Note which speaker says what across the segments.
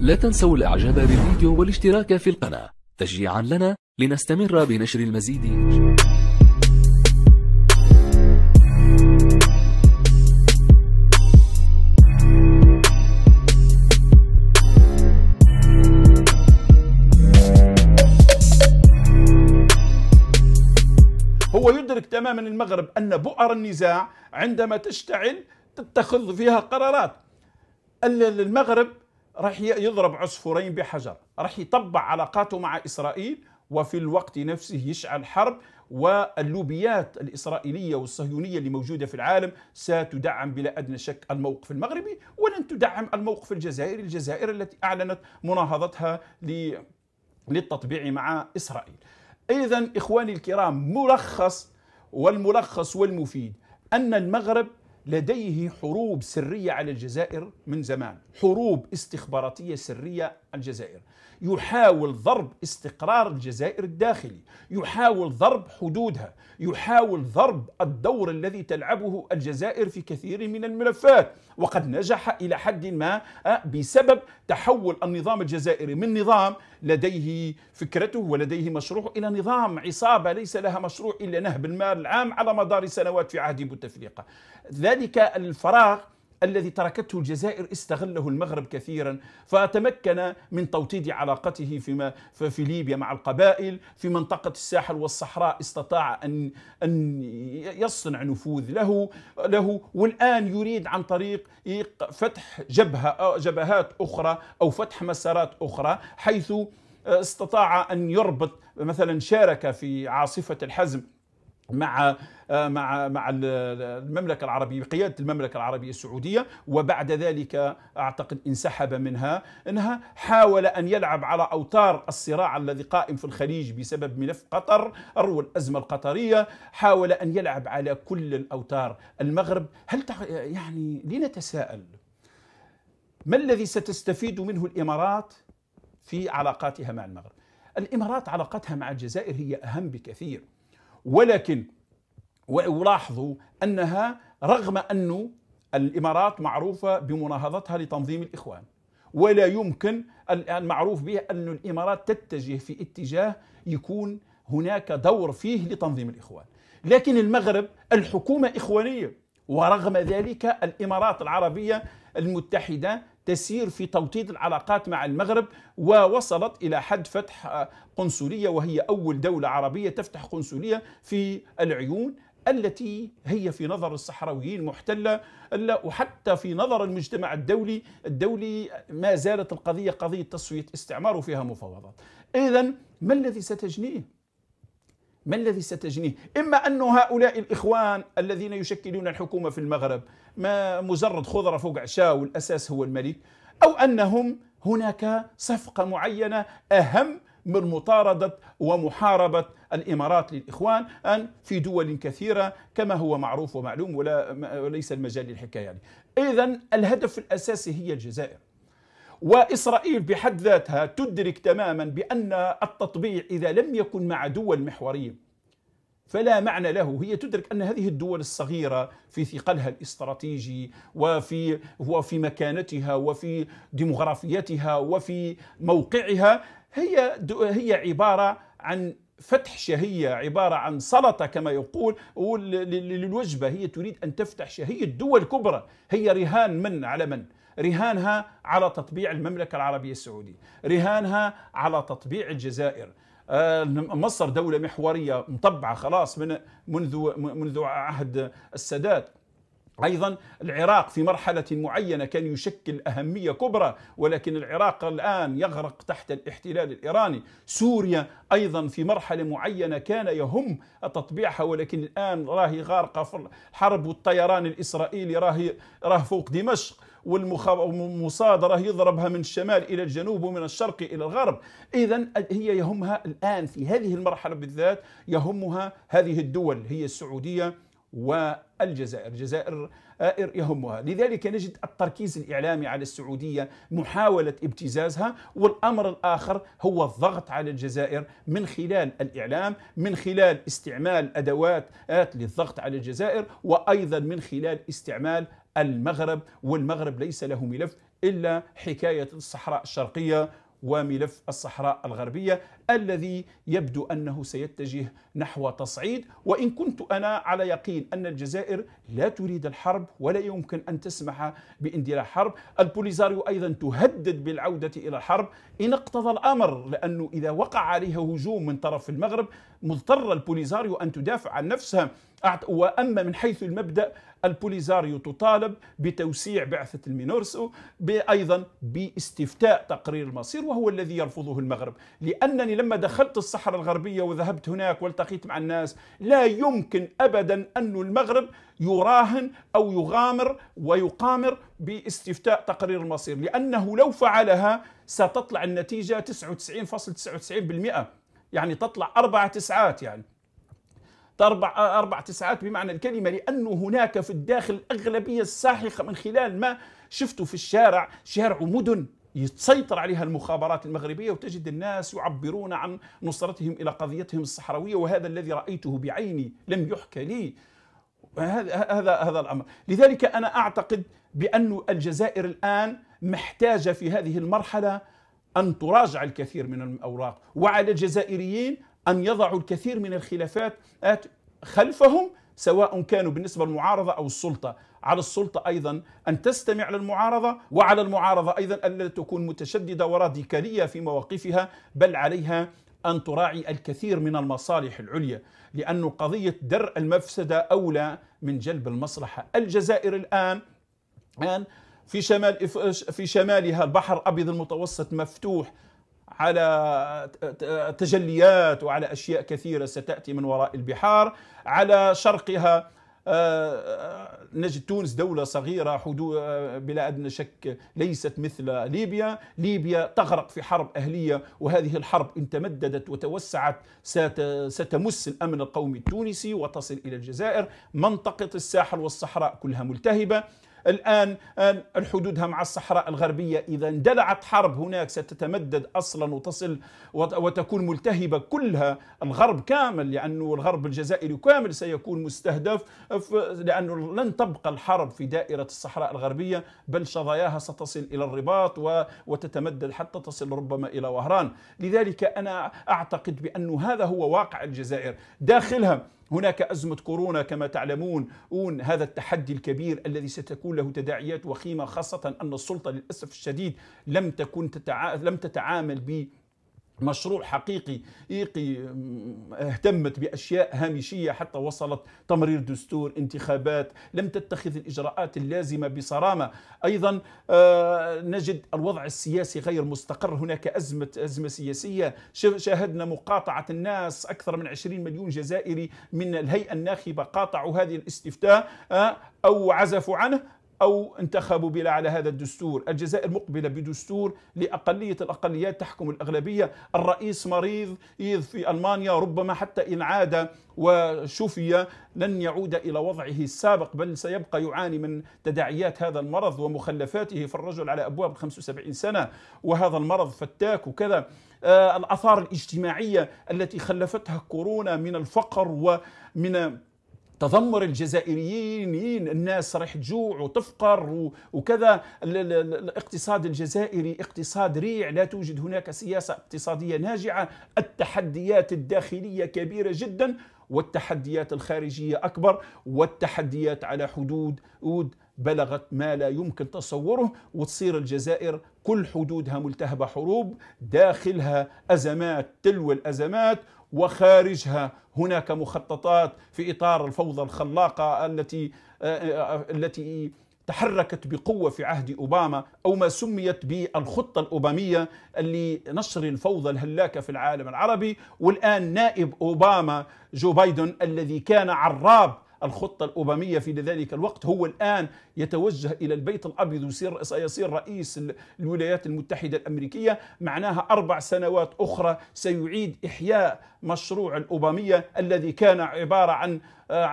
Speaker 1: لا تنسوا الإعجاب بالفيديو والاشتراك في القناة تشجيعا لنا لنستمر بنشر المزيد هو يدرك تماما المغرب ان بؤر النزاع عندما تشتعل تتخذ فيها قرارات المغرب راح يضرب عصفورين بحجر راح يطبع علاقاته مع إسرائيل وفي الوقت نفسه يشعل حرب واللوبيات الإسرائيلية والصهيونية اللي موجودة في العالم ستدعم بلا أدنى شك الموقف المغربي ولن تدعم الموقف الجزائري الجزائر التي أعلنت مناهضتها للتطبيع مع إسرائيل إذا إخواني الكرام ملخص والملخص والمفيد أن المغرب لديه حروب سرية على الجزائر من زمان حروب استخباراتية سرية الجزائر يحاول ضرب استقرار الجزائر الداخلي يحاول ضرب حدودها يحاول ضرب الدور الذي تلعبه الجزائر في كثير من الملفات وقد نجح إلى حد ما آه، بسبب تحول النظام الجزائري من نظام لديه فكرته ولديه مشروع إلى نظام عصابة ليس لها مشروع إلا نهب المال العام على مدار سنوات في عهد بوتفليقة ذلك الفراغ الذي تركته الجزائر استغله المغرب كثيرا فتمكن من توطيد علاقته فيما في ليبيا مع القبائل في منطقة الساحل والصحراء استطاع أن أن يصنع نفوذ له له والآن يريد عن طريق فتح جبهة جبهات أخرى أو فتح مسارات أخرى حيث استطاع أن يربط مثلا شارك في عاصفة الحزم آه، مع مع مع المملكة العربية بقيادة المملكة العربية السعودية وبعد ذلك أعتقد انسحب منها أنها حاول أن يلعب على أوتار الصراع الذي قائم في الخليج بسبب ملف قطر او الأزمة القطرية حاول أن يلعب على كل الأوتار المغرب هل تح... يعني لنتساءل ما الذي ستستفيد منه الإمارات في علاقاتها مع المغرب الإمارات علاقتها مع الجزائر هي أهم بكثير ولكن ولاحظوا انها رغم انه الامارات معروفه بمناهضتها لتنظيم الاخوان ولا يمكن المعروف به أن الإمارات تتجه في اتجاه يكون هناك دور فيه لتنظيم الإخوان لكن المغرب الحكومة إخوانية ورغم ذلك الإمارات العربية المتحدة تسير في توطيد العلاقات مع المغرب ووصلت إلى حد فتح قنصلية وهي أول دولة عربية تفتح قنصلية في العيون التي هي في نظر الصحراويين محتله وحتى في نظر المجتمع الدولي الدولي ما زالت القضيه قضيه تصفيه استعمار وفيها مفاوضات. اذا ما الذي ستجنيه؟ ما الذي ستجنيه إما أن هؤلاء الإخوان الذين يشكلون الحكومة في المغرب ما مجرد خضرة فوق عشاء والأساس هو الملك أو أنهم هناك صفقة معينة أهم من مطاردة ومحاربة الإمارات للإخوان أن في دول كثيرة كما هو معروف ومعلوم ولا وليس المجال للحكاية يعني. إذا الهدف الأساسي هي الجزائر وإسرائيل بحد ذاتها تدرك تماما بأن التطبيع إذا لم يكن مع دول محورية فلا معنى له هي تدرك أن هذه الدول الصغيرة في ثقلها الاستراتيجي وفي, وفي مكانتها وفي ديمغرافيتها وفي موقعها هي, هي عبارة عن فتح شهية عبارة عن سلطة كما يقول للوجبة هي تريد أن تفتح شهية دول كبرى هي رهان من على من رهانها على تطبيع المملكة العربية السعودية رهانها على تطبيع الجزائر آه، مصر دولة محورية مطبعة خلاص من منذ منذ عهد السادات ايضا العراق في مرحله معينه كان يشكل اهميه كبرى ولكن العراق الان يغرق تحت الاحتلال الايراني، سوريا ايضا في مرحله معينه كان يهم تطبيعها ولكن الان راهي غارقه في الحرب والطيران الاسرائيلي راهي راه فوق دمشق، والمصادرة يضربها من الشمال إلى الجنوب ومن الشرق إلى الغرب إذا هي يهمها الآن في هذه المرحلة بالذات يهمها هذه الدول هي السعودية والجزائر الجزائر يهمها لذلك نجد التركيز الإعلامي على السعودية محاولة ابتزازها والأمر الآخر هو الضغط على الجزائر من خلال الإعلام من خلال استعمال أدوات للضغط على الجزائر وأيضا من خلال استعمال المغرب والمغرب ليس له ملف إلا حكاية الصحراء الشرقية وملف الصحراء الغربية الذي يبدو انه سيتجه نحو تصعيد وان كنت انا على يقين ان الجزائر لا تريد الحرب ولا يمكن ان تسمح باندلاع حرب، البوليزاريو ايضا تهدد بالعوده الى الحرب ان اقتضى الامر لانه اذا وقع عليها هجوم من طرف المغرب مضطره البوليزاريو ان تدافع عن نفسها واما من حيث المبدا البوليزاريو تطالب بتوسيع بعثه المينورسو ايضا باستفتاء تقرير المصير وهو الذي يرفضه المغرب لانني لما دخلت الصحراء الغربية وذهبت هناك والتقيت مع الناس لا يمكن أبدا أن المغرب يراهن أو يغامر ويقامر باستفتاء تقرير المصير لأنه لو فعلها ستطلع النتيجة 99.99% يعني تطلع أربع تسعات يعني أربع, أربع تسعات بمعنى الكلمة لأنه هناك في الداخل الأغلبية الساحقة من خلال ما شفته في الشارع شارع مدن يتسيطر عليها المخابرات المغربية وتجد الناس يعبرون عن نصرتهم إلى قضيتهم الصحراوية وهذا الذي رأيته بعيني لم يحكى لي هذا هذا هذا الامر، لذلك انا اعتقد بان الجزائر الان محتاجه في هذه المرحله ان تراجع الكثير من الاوراق، وعلى الجزائريين ان يضعوا الكثير من الخلافات خلفهم سواء كانوا بالنسبة للمعارضة أو السلطة على السلطة أيضا أن تستمع للمعارضة وعلى المعارضة أيضا أن لا تكون متشددة وراديكالية في مواقفها بل عليها أن تراعي الكثير من المصالح العليا لأن قضية درء المفسدة أولى من جلب المصلحة الجزائر الآن الآن في شمال في شمالها البحر الابيض المتوسط مفتوح على تجليات وعلى اشياء كثيره ستاتي من وراء البحار على شرقها آه، آه، نجد تونس دولة صغيرة حدود آه، بلا أدنى شك ليست مثل ليبيا ليبيا تغرق في حرب أهلية وهذه الحرب إن تمددت وتوسعت ستمس الأمن القومي التونسي وتصل إلى الجزائر منطقة الساحل والصحراء كلها ملتهبة الآن الحدودها مع الصحراء الغربية إذا اندلعت حرب هناك ستتمدد أصلا وتصل وتكون ملتهبة كلها الغرب كامل لأنه الغرب الجزائري كامل سيكون مستهدف لأنه لن تبقى الحرب في دائرة الصحراء الغربية بل شظاياها ستصل إلى الرباط وتتمدد حتى تصل ربما إلى وهران لذلك أنا أعتقد بأن هذا هو واقع الجزائر داخلها هناك أزمة كورونا كما تعلمون هذا التحدي الكبير الذي ستكون له تداعيات وخيمة خاصة أن السلطة للأسف الشديد لم تكن لم تتعامل مشروع حقيقي إيقي اهتمت بأشياء هامشية حتى وصلت تمرير دستور انتخابات لم تتخذ الإجراءات اللازمة بصرامة أيضا آه، نجد الوضع السياسي غير مستقر هناك أزمة أزمة سياسية شاهدنا مقاطعة الناس أكثر من 20 مليون جزائري من الهيئة الناخبة قاطعوا هذه الاستفتاء آه، أو عزفوا عنه أو انتخبوا بلا على هذا الدستور الجزائر مقبلة بدستور لأقلية الأقليات تحكم الأغلبية الرئيس مريض إذ في ألمانيا ربما حتى إن عاد وشفي لن يعود إلى وضعه السابق بل سيبقى يعاني من تداعيات هذا المرض ومخلفاته فالرجل على أبواب 75 سنة وهذا المرض فتاك وكذا آه، الأثار الاجتماعية التي خلفتها كورونا من الفقر ومن تذمر الجزائريين الناس راح تجوع وتفقر وكذا الاقتصاد الجزائري اقتصاد ريع لا توجد هناك سياسة اقتصادية ناجعة التحديات الداخلية كبيرة جدا والتحديات الخارجية أكبر والتحديات على حدود أود بلغت ما لا يمكن تصوره وتصير الجزائر كل حدودها ملتهبة حروب داخلها أزمات تلو الأزمات وخارجها هناك مخططات في إطار الفوضى الخلاقة التي آه، آه، التي تحركت بقوة في عهد أوباما أو ما سميت بالخطة الأوبامية لنشر الفوضى الهلاكة في العالم العربي والآن نائب أوباما جو بايدن الذي كان عراب الخطة الأوبامية في ذلك الوقت هو الآن يتوجه إلى البيت الأبيض ويصير سيصير رئيس الولايات المتحدة الأمريكية معناها أربع سنوات أخرى سيعيد إحياء مشروع الأوبامية الذي كان عبارة عن آه،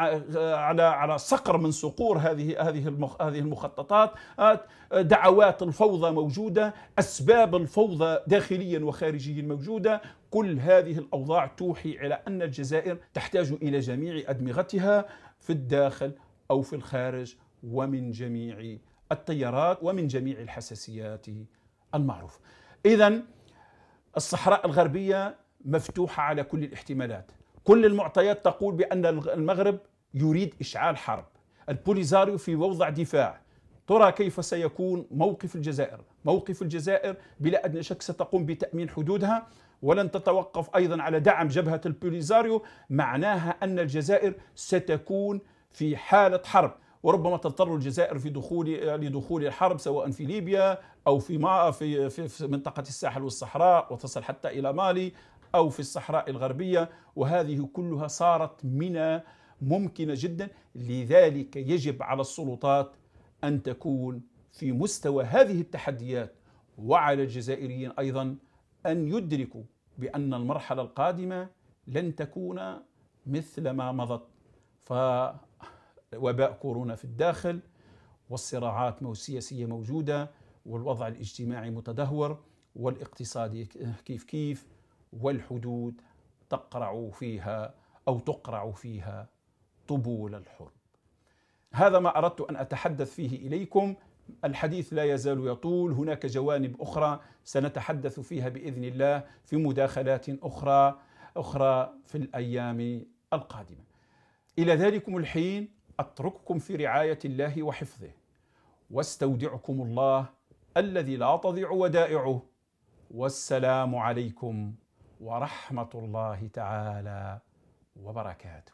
Speaker 1: على على صقر من صقور هذه هذه هذه المخططات آه، دعوات الفوضى موجوده اسباب الفوضى داخليا وخارجيا موجوده كل هذه الاوضاع توحي الى ان الجزائر تحتاج الى جميع ادمغتها في الداخل او في الخارج ومن جميع التيارات ومن جميع الحساسيات المعروفه. اذا الصحراء الغربيه مفتوحه على كل الاحتمالات، كل المعطيات تقول بان المغرب يريد اشعال حرب، البوليزاريو في موضع دفاع، ترى كيف سيكون موقف الجزائر موقف الجزائر بلا أدنى شك ستقوم بتأمين حدودها ولن تتوقف أيضا على دعم جبهة البوليزاريو معناها أن الجزائر ستكون في حالة حرب وربما تضطر الجزائر في دخول لدخول الحرب سواء في ليبيا او في ما في في منطقه الساحل والصحراء وتصل حتى الى مالي او في الصحراء الغربيه وهذه كلها صارت من ممكنه جدا لذلك يجب على السلطات ان تكون في مستوى هذه التحديات وعلى الجزائريين ايضا ان يدركوا بأن المرحلة القادمة لن تكون مثل ما مضت فوباء كورونا في الداخل والصراعات السياسيه موجودة والوضع الاجتماعي متدهور والاقتصادي كيف كيف والحدود تقرع فيها أو تقرع فيها طبول الحرب هذا ما أردت أن أتحدث فيه إليكم الحديث لا يزال يطول هناك جوانب اخرى سنتحدث فيها باذن الله في مداخلات اخرى اخرى في الايام القادمه الى ذلكم الحين اترككم في رعايه الله وحفظه واستودعكم الله الذي لا تضيع ودائعه والسلام عليكم ورحمه الله تعالى وبركاته